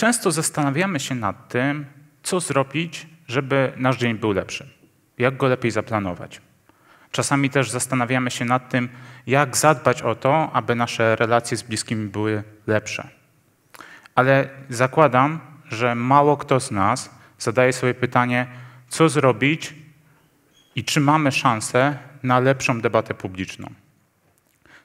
Często zastanawiamy się nad tym, co zrobić, żeby nasz dzień był lepszy, jak go lepiej zaplanować. Czasami też zastanawiamy się nad tym, jak zadbać o to, aby nasze relacje z bliskimi były lepsze. Ale zakładam, że mało kto z nas zadaje sobie pytanie, co zrobić i czy mamy szansę na lepszą debatę publiczną.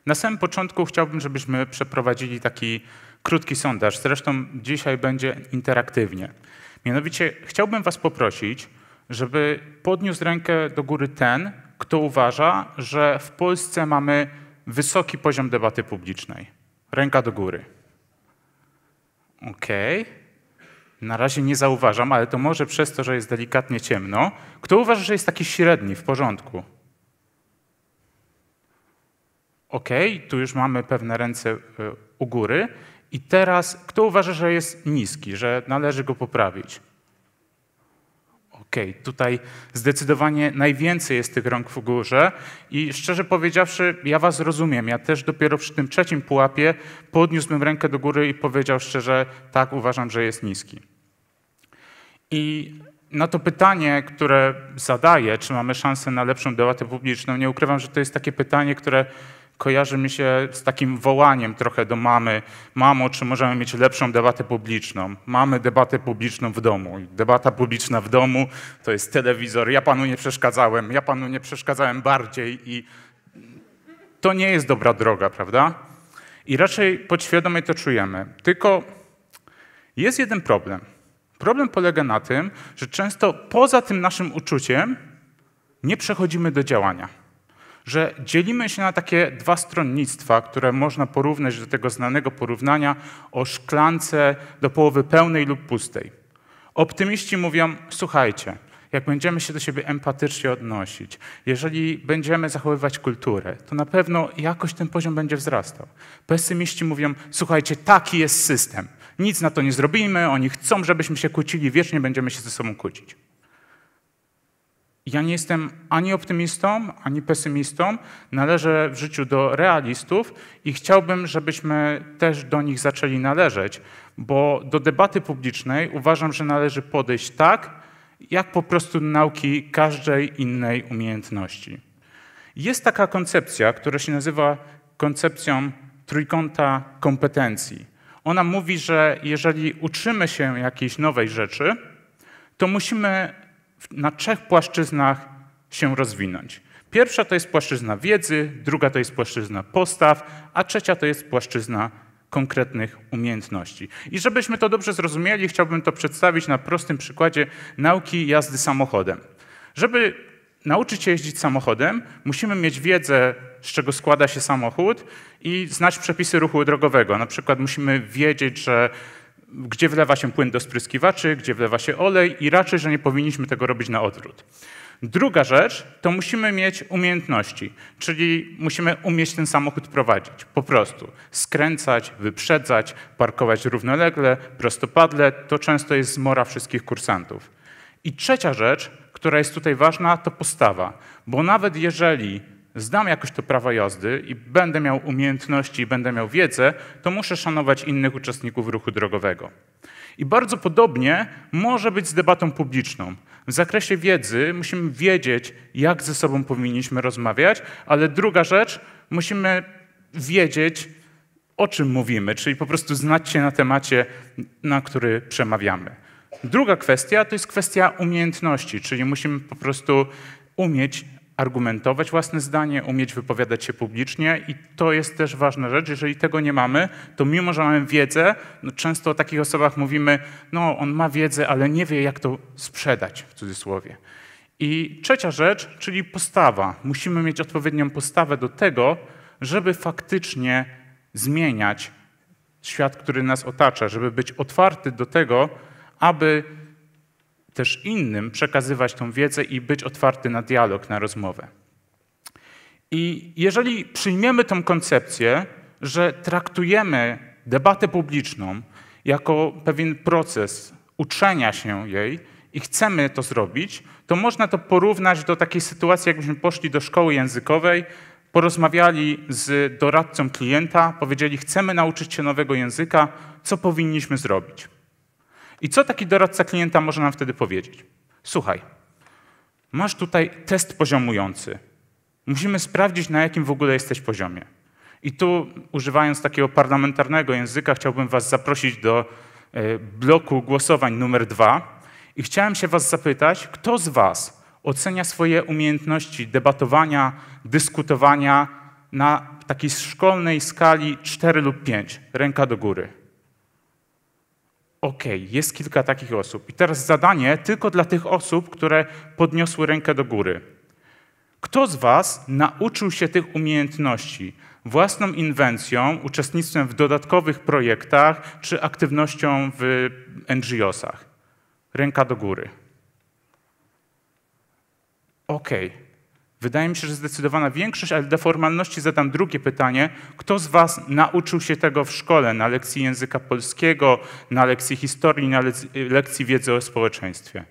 Na samym początku chciałbym, żebyśmy przeprowadzili taki krótki sondaż. Zresztą dzisiaj będzie interaktywnie. Mianowicie chciałbym Was poprosić, żeby podniósł rękę do góry ten, kto uważa, że w Polsce mamy wysoki poziom debaty publicznej. Ręka do góry. Okej. Okay. Na razie nie zauważam, ale to może przez to, że jest delikatnie ciemno. Kto uważa, że jest taki średni, w porządku? Okej, okay. tu już mamy pewne ręce e, u góry. I teraz kto uważa, że jest niski, że należy go poprawić? Okej, okay, tutaj zdecydowanie najwięcej jest tych rąk w górze i szczerze powiedziawszy, ja was rozumiem. Ja też dopiero przy tym trzecim pułapie podniósłbym rękę do góry i powiedział szczerze, tak, uważam, że jest niski. I na to pytanie, które zadaję, czy mamy szansę na lepszą debatę publiczną, nie ukrywam, że to jest takie pytanie, które kojarzy mi się z takim wołaniem trochę do mamy, mamo, czy możemy mieć lepszą debatę publiczną? Mamy debatę publiczną w domu. Debata publiczna w domu to jest telewizor, ja panu nie przeszkadzałem, ja panu nie przeszkadzałem bardziej i to nie jest dobra droga, prawda? I raczej podświadomie to czujemy. Tylko jest jeden problem. Problem polega na tym, że często poza tym naszym uczuciem nie przechodzimy do działania że dzielimy się na takie dwa stronnictwa, które można porównać do tego znanego porównania o szklance do połowy pełnej lub pustej. Optymiści mówią, słuchajcie, jak będziemy się do siebie empatycznie odnosić, jeżeli będziemy zachowywać kulturę, to na pewno jakoś ten poziom będzie wzrastał. Pesymiści mówią, słuchajcie, taki jest system. Nic na to nie zrobimy, oni chcą, żebyśmy się kłócili, wiecznie będziemy się ze sobą kłócić. Ja nie jestem ani optymistą, ani pesymistą. Należę w życiu do realistów i chciałbym, żebyśmy też do nich zaczęli należeć, bo do debaty publicznej uważam, że należy podejść tak, jak po prostu do nauki każdej innej umiejętności. Jest taka koncepcja, która się nazywa koncepcją trójkąta kompetencji. Ona mówi, że jeżeli uczymy się jakiejś nowej rzeczy, to musimy na trzech płaszczyznach się rozwinąć. Pierwsza to jest płaszczyzna wiedzy, druga to jest płaszczyzna postaw, a trzecia to jest płaszczyzna konkretnych umiejętności. I żebyśmy to dobrze zrozumieli, chciałbym to przedstawić na prostym przykładzie nauki jazdy samochodem. Żeby nauczyć się jeździć samochodem, musimy mieć wiedzę, z czego składa się samochód i znać przepisy ruchu drogowego. Na przykład musimy wiedzieć, że gdzie wlewa się płyn do spryskiwaczy, gdzie wlewa się olej i raczej, że nie powinniśmy tego robić na odwrót. Druga rzecz to musimy mieć umiejętności, czyli musimy umieć ten samochód prowadzić. Po prostu skręcać, wyprzedzać, parkować równolegle, prostopadle. To często jest zmora wszystkich kursantów. I trzecia rzecz, która jest tutaj ważna, to postawa. Bo nawet jeżeli znam jakoś to prawo jazdy i będę miał umiejętności i będę miał wiedzę, to muszę szanować innych uczestników ruchu drogowego. I bardzo podobnie może być z debatą publiczną. W zakresie wiedzy musimy wiedzieć, jak ze sobą powinniśmy rozmawiać, ale druga rzecz, musimy wiedzieć, o czym mówimy, czyli po prostu znać się na temacie, na który przemawiamy. Druga kwestia to jest kwestia umiejętności, czyli musimy po prostu umieć argumentować własne zdanie, umieć wypowiadać się publicznie i to jest też ważna rzecz. Jeżeli tego nie mamy, to mimo, że mamy wiedzę, no często o takich osobach mówimy, no on ma wiedzę, ale nie wie jak to sprzedać w cudzysłowie. I trzecia rzecz, czyli postawa. Musimy mieć odpowiednią postawę do tego, żeby faktycznie zmieniać świat, który nas otacza, żeby być otwarty do tego, aby też innym przekazywać tą wiedzę i być otwarty na dialog, na rozmowę. I jeżeli przyjmiemy tą koncepcję, że traktujemy debatę publiczną jako pewien proces uczenia się jej i chcemy to zrobić, to można to porównać do takiej sytuacji, jakbyśmy poszli do szkoły językowej, porozmawiali z doradcą klienta, powiedzieli: Chcemy nauczyć się nowego języka, co powinniśmy zrobić? I co taki doradca klienta może nam wtedy powiedzieć? Słuchaj, masz tutaj test poziomujący. Musimy sprawdzić, na jakim w ogóle jesteś poziomie. I tu, używając takiego parlamentarnego języka, chciałbym Was zaprosić do e, bloku głosowań numer dwa. I chciałem się Was zapytać, kto z Was ocenia swoje umiejętności debatowania, dyskutowania na takiej szkolnej skali 4 lub 5? Ręka do góry. OK, jest kilka takich osób. I teraz zadanie tylko dla tych osób, które podniosły rękę do góry. Kto z Was nauczył się tych umiejętności własną inwencją, uczestnictwem w dodatkowych projektach czy aktywnością w NGO-sach? Ręka do góry. Okej. Okay. Wydaje mi się, że zdecydowana większość, ale do formalności zadam drugie pytanie. Kto z Was nauczył się tego w szkole, na lekcji języka polskiego, na lekcji historii, na lekcji wiedzy o społeczeństwie?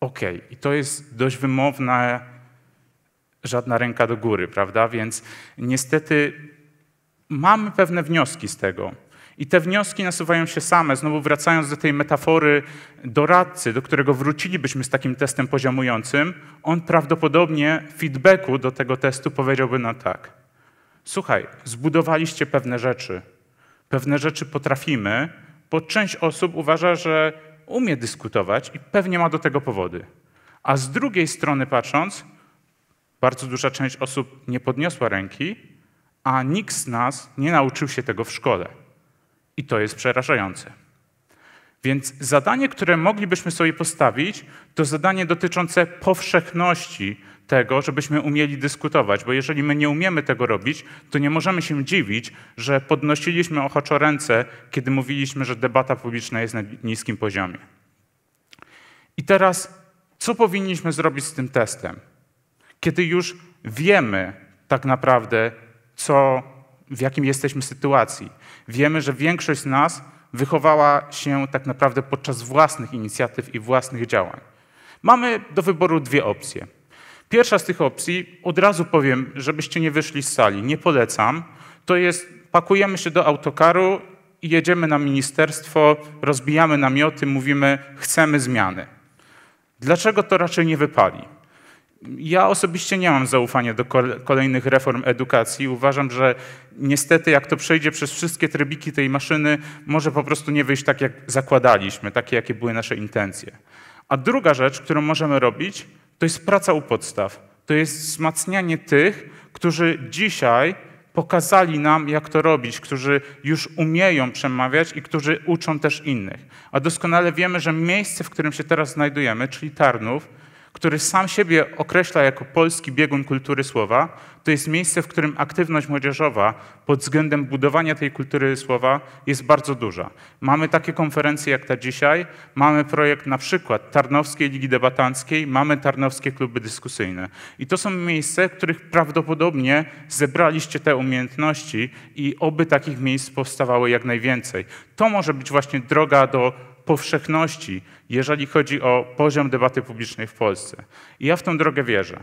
Okej, okay. i to jest dość wymowna żadna ręka do góry, prawda? Więc niestety mamy pewne wnioski z tego. I te wnioski nasuwają się same, znowu wracając do tej metafory doradcy, do którego wrócilibyśmy z takim testem poziomującym, on prawdopodobnie w feedbacku do tego testu powiedziałby nam no tak. Słuchaj, zbudowaliście pewne rzeczy, pewne rzeczy potrafimy, bo część osób uważa, że umie dyskutować i pewnie ma do tego powody. A z drugiej strony patrząc, bardzo duża część osób nie podniosła ręki, a nikt z nas nie nauczył się tego w szkole. I to jest przerażające. Więc zadanie, które moglibyśmy sobie postawić, to zadanie dotyczące powszechności tego, żebyśmy umieli dyskutować, bo jeżeli my nie umiemy tego robić, to nie możemy się dziwić, że podnosiliśmy ochoczo ręce, kiedy mówiliśmy, że debata publiczna jest na niskim poziomie. I teraz, co powinniśmy zrobić z tym testem? Kiedy już wiemy tak naprawdę, co, w jakim jesteśmy sytuacji, wiemy, że większość z nas wychowała się tak naprawdę podczas własnych inicjatyw i własnych działań. Mamy do wyboru dwie opcje. Pierwsza z tych opcji, od razu powiem, żebyście nie wyszli z sali, nie polecam, to jest pakujemy się do autokaru i jedziemy na ministerstwo, rozbijamy namioty, mówimy chcemy zmiany. Dlaczego to raczej nie wypali? Ja osobiście nie mam zaufania do kolejnych reform edukacji. Uważam, że niestety, jak to przejdzie przez wszystkie trybiki tej maszyny, może po prostu nie wyjść tak, jak zakładaliśmy, takie, jakie były nasze intencje. A druga rzecz, którą możemy robić, to jest praca u podstaw. To jest wzmacnianie tych, którzy dzisiaj pokazali nam, jak to robić, którzy już umieją przemawiać i którzy uczą też innych. A doskonale wiemy, że miejsce, w którym się teraz znajdujemy, czyli Tarnów, który sam siebie określa jako polski biegun kultury słowa, to jest miejsce, w którym aktywność młodzieżowa pod względem budowania tej kultury słowa jest bardzo duża. Mamy takie konferencje jak ta dzisiaj, mamy projekt na przykład Tarnowskiej Ligi Debatanckiej, mamy Tarnowskie Kluby Dyskusyjne. I to są miejsca, w których prawdopodobnie zebraliście te umiejętności i oby takich miejsc powstawały jak najwięcej. To może być właśnie droga do powszechności, jeżeli chodzi o poziom debaty publicznej w Polsce. I ja w tę drogę wierzę.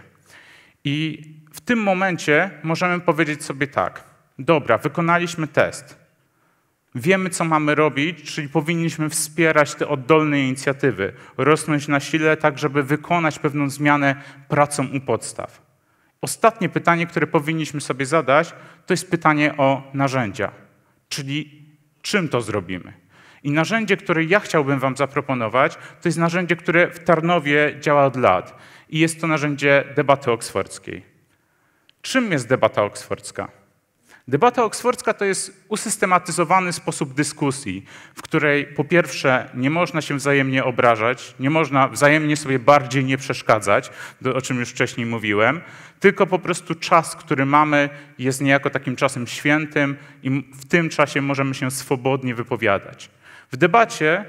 I w tym momencie możemy powiedzieć sobie tak, dobra, wykonaliśmy test, wiemy co mamy robić, czyli powinniśmy wspierać te oddolne inicjatywy, rosnąć na sile tak, żeby wykonać pewną zmianę pracą u podstaw. Ostatnie pytanie, które powinniśmy sobie zadać, to jest pytanie o narzędzia, czyli czym to zrobimy. I narzędzie, które ja chciałbym Wam zaproponować, to jest narzędzie, które w Tarnowie działa od lat. I jest to narzędzie debaty oksfordzkiej. Czym jest debata oksfordzka? Debata oksfordzka to jest usystematyzowany sposób dyskusji, w której po pierwsze nie można się wzajemnie obrażać, nie można wzajemnie sobie bardziej nie przeszkadzać, o czym już wcześniej mówiłem, tylko po prostu czas, który mamy, jest niejako takim czasem świętym i w tym czasie możemy się swobodnie wypowiadać. W debacie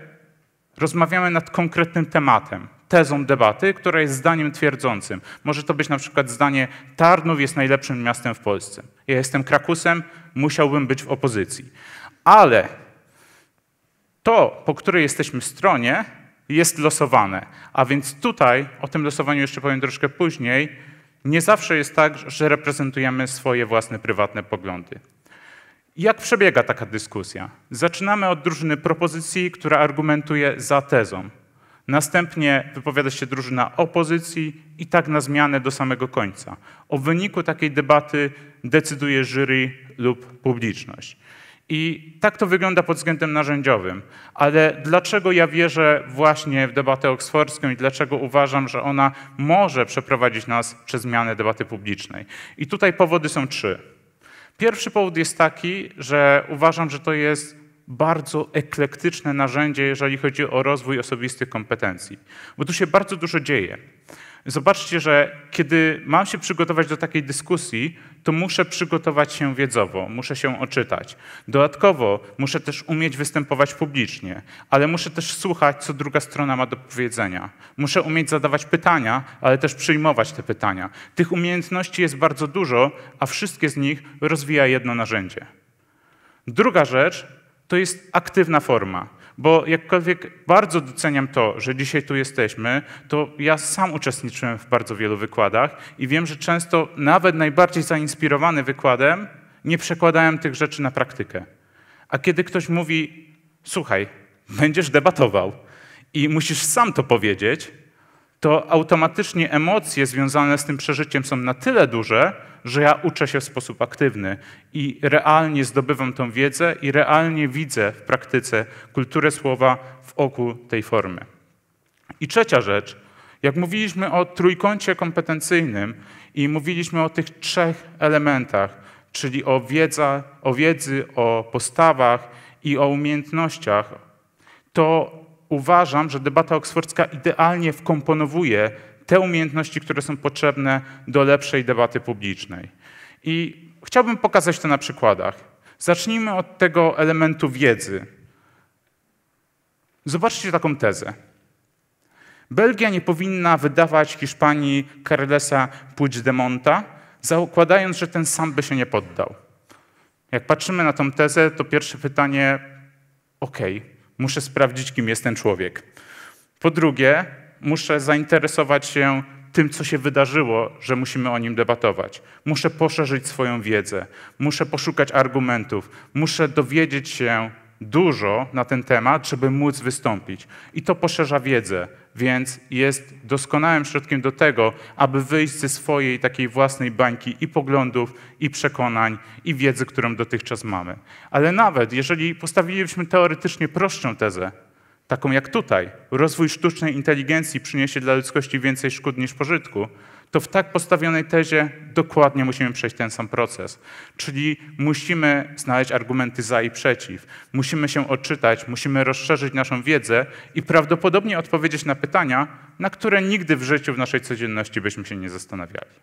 rozmawiamy nad konkretnym tematem, tezą debaty, która jest zdaniem twierdzącym. Może to być na przykład zdanie Tarnów jest najlepszym miastem w Polsce. Ja jestem Krakusem, musiałbym być w opozycji. Ale to, po której jesteśmy stronie, jest losowane. A więc tutaj, o tym losowaniu jeszcze powiem troszkę później, nie zawsze jest tak, że reprezentujemy swoje własne prywatne poglądy. Jak przebiega taka dyskusja? Zaczynamy od drużyny propozycji, która argumentuje za tezą. Następnie wypowiada się drużyna opozycji i tak na zmianę do samego końca. O wyniku takiej debaty decyduje jury lub publiczność. I tak to wygląda pod względem narzędziowym. Ale dlaczego ja wierzę właśnie w debatę oksfordzką i dlaczego uważam, że ona może przeprowadzić nas przez zmianę debaty publicznej? I tutaj powody są trzy. Pierwszy powód jest taki, że uważam, że to jest bardzo eklektyczne narzędzie, jeżeli chodzi o rozwój osobistych kompetencji, bo tu się bardzo dużo dzieje. Zobaczcie, że kiedy mam się przygotować do takiej dyskusji, to muszę przygotować się wiedzowo, muszę się oczytać. Dodatkowo muszę też umieć występować publicznie, ale muszę też słuchać, co druga strona ma do powiedzenia. Muszę umieć zadawać pytania, ale też przyjmować te pytania. Tych umiejętności jest bardzo dużo, a wszystkie z nich rozwija jedno narzędzie. Druga rzecz to jest aktywna forma. Bo jakkolwiek bardzo doceniam to, że dzisiaj tu jesteśmy, to ja sam uczestniczyłem w bardzo wielu wykładach i wiem, że często nawet najbardziej zainspirowany wykładem nie przekładałem tych rzeczy na praktykę. A kiedy ktoś mówi, słuchaj, będziesz debatował i musisz sam to powiedzieć, to automatycznie emocje związane z tym przeżyciem są na tyle duże, że ja uczę się w sposób aktywny i realnie zdobywam tą wiedzę i realnie widzę w praktyce kulturę słowa w oku tej formy. I trzecia rzecz, jak mówiliśmy o trójkącie kompetencyjnym i mówiliśmy o tych trzech elementach, czyli o, wiedza, o wiedzy, o postawach i o umiejętnościach, to uważam, że debata oksfordzka idealnie wkomponowuje te umiejętności, które są potrzebne do lepszej debaty publicznej. I chciałbym pokazać to na przykładach. Zacznijmy od tego elementu wiedzy. Zobaczcie taką tezę. Belgia nie powinna wydawać Hiszpanii Carlesa Puigdemonta, zakładając, że ten sam by się nie poddał. Jak patrzymy na tą tezę, to pierwsze pytanie, okej, okay, Muszę sprawdzić, kim jest ten człowiek. Po drugie, muszę zainteresować się tym, co się wydarzyło, że musimy o nim debatować. Muszę poszerzyć swoją wiedzę, muszę poszukać argumentów, muszę dowiedzieć się, dużo na ten temat, żeby móc wystąpić. I to poszerza wiedzę, więc jest doskonałym środkiem do tego, aby wyjść ze swojej takiej własnej bańki i poglądów, i przekonań, i wiedzy, którą dotychczas mamy. Ale nawet jeżeli postawilibyśmy teoretycznie prostszą tezę, taką jak tutaj, rozwój sztucznej inteligencji przyniesie dla ludzkości więcej szkód niż pożytku, to w tak postawionej tezie dokładnie musimy przejść ten sam proces. Czyli musimy znaleźć argumenty za i przeciw, musimy się odczytać, musimy rozszerzyć naszą wiedzę i prawdopodobnie odpowiedzieć na pytania, na które nigdy w życiu, w naszej codzienności byśmy się nie zastanawiali.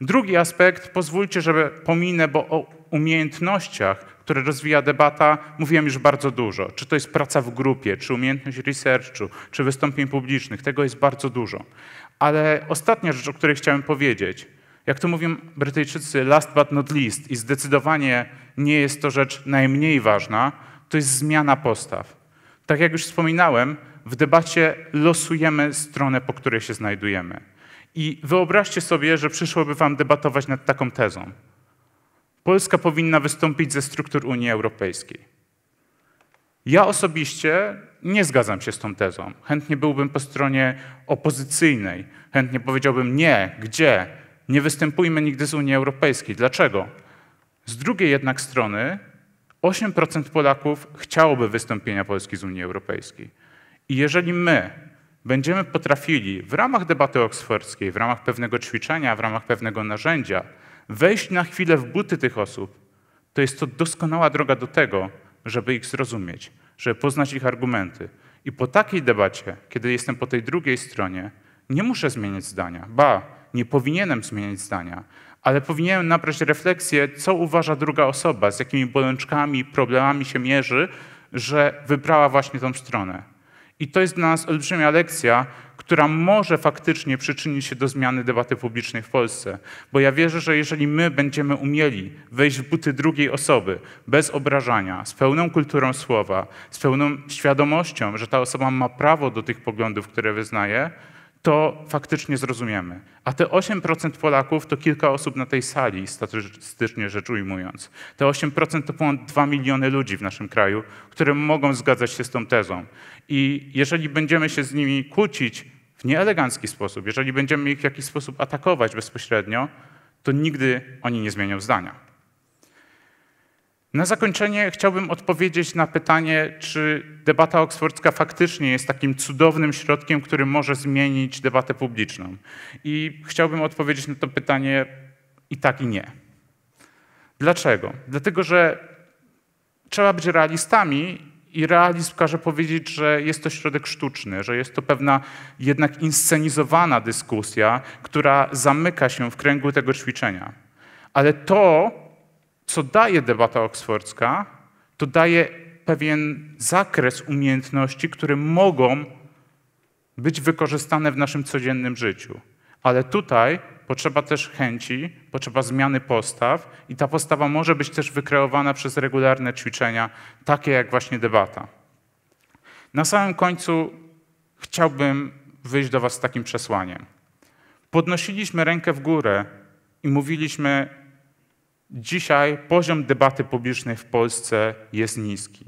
Drugi aspekt, pozwólcie, że pominę, bo o umiejętnościach które rozwija debata, mówiłem już bardzo dużo. Czy to jest praca w grupie, czy umiejętność researchu, czy wystąpień publicznych, tego jest bardzo dużo. Ale ostatnia rzecz, o której chciałem powiedzieć, jak to mówią Brytyjczycy, last but not least, i zdecydowanie nie jest to rzecz najmniej ważna, to jest zmiana postaw. Tak jak już wspominałem, w debacie losujemy stronę, po której się znajdujemy. I wyobraźcie sobie, że przyszłoby wam debatować nad taką tezą. Polska powinna wystąpić ze struktur Unii Europejskiej. Ja osobiście nie zgadzam się z tą tezą. Chętnie byłbym po stronie opozycyjnej. Chętnie powiedziałbym nie, gdzie? Nie występujmy nigdy z Unii Europejskiej. Dlaczego? Z drugiej jednak strony 8% Polaków chciałoby wystąpienia Polski z Unii Europejskiej. I jeżeli my będziemy potrafili w ramach debaty oksfordzkiej, w ramach pewnego ćwiczenia, w ramach pewnego narzędzia wejść na chwilę w buty tych osób, to jest to doskonała droga do tego, żeby ich zrozumieć, żeby poznać ich argumenty. I po takiej debacie, kiedy jestem po tej drugiej stronie, nie muszę zmieniać zdania. Ba, nie powinienem zmieniać zdania, ale powinienem nabrać refleksję, co uważa druga osoba, z jakimi bolączkami, problemami się mierzy, że wybrała właśnie tą stronę. I to jest dla nas olbrzymia lekcja, która może faktycznie przyczynić się do zmiany debaty publicznej w Polsce. Bo ja wierzę, że jeżeli my będziemy umieli wejść w buty drugiej osoby bez obrażania, z pełną kulturą słowa, z pełną świadomością, że ta osoba ma prawo do tych poglądów, które wyznaje, to faktycznie zrozumiemy. A te 8% Polaków to kilka osób na tej sali, statystycznie rzecz ujmując. Te 8% to ponad 2 miliony ludzi w naszym kraju, które mogą zgadzać się z tą tezą. I jeżeli będziemy się z nimi kłócić, w nieelegancki sposób, jeżeli będziemy ich w jakiś sposób atakować bezpośrednio, to nigdy oni nie zmienią zdania. Na zakończenie chciałbym odpowiedzieć na pytanie, czy debata oksfordzka faktycznie jest takim cudownym środkiem, który może zmienić debatę publiczną. I chciałbym odpowiedzieć na to pytanie i tak, i nie. Dlaczego? Dlatego, że trzeba być realistami i realizm każe powiedzieć, że jest to środek sztuczny, że jest to pewna jednak inscenizowana dyskusja, która zamyka się w kręgu tego ćwiczenia. Ale to, co daje debata oksfordzka, to daje pewien zakres umiejętności, które mogą być wykorzystane w naszym codziennym życiu. Ale tutaj potrzeba też chęci, potrzeba zmiany postaw i ta postawa może być też wykreowana przez regularne ćwiczenia, takie jak właśnie debata. Na samym końcu chciałbym wyjść do Was z takim przesłaniem. Podnosiliśmy rękę w górę i mówiliśmy, dzisiaj poziom debaty publicznej w Polsce jest niski.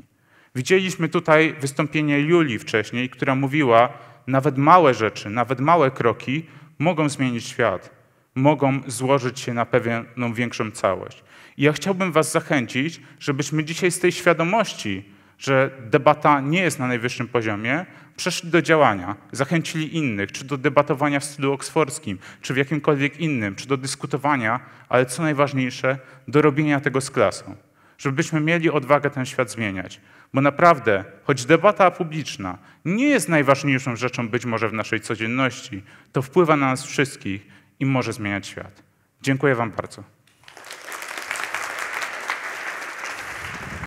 Widzieliśmy tutaj wystąpienie Julii wcześniej, która mówiła, nawet małe rzeczy, nawet małe kroki mogą zmienić świat mogą złożyć się na pewną większą całość. I ja chciałbym Was zachęcić, żebyśmy dzisiaj z tej świadomości, że debata nie jest na najwyższym poziomie, przeszli do działania, zachęcili innych, czy do debatowania w stylu oksfordzkim, czy w jakimkolwiek innym, czy do dyskutowania, ale co najważniejsze, do robienia tego z klasą. Żebyśmy mieli odwagę ten świat zmieniać. Bo naprawdę, choć debata publiczna nie jest najważniejszą rzeczą być może w naszej codzienności, to wpływa na nas wszystkich i może zmieniać świat. Dziękuję Wam bardzo.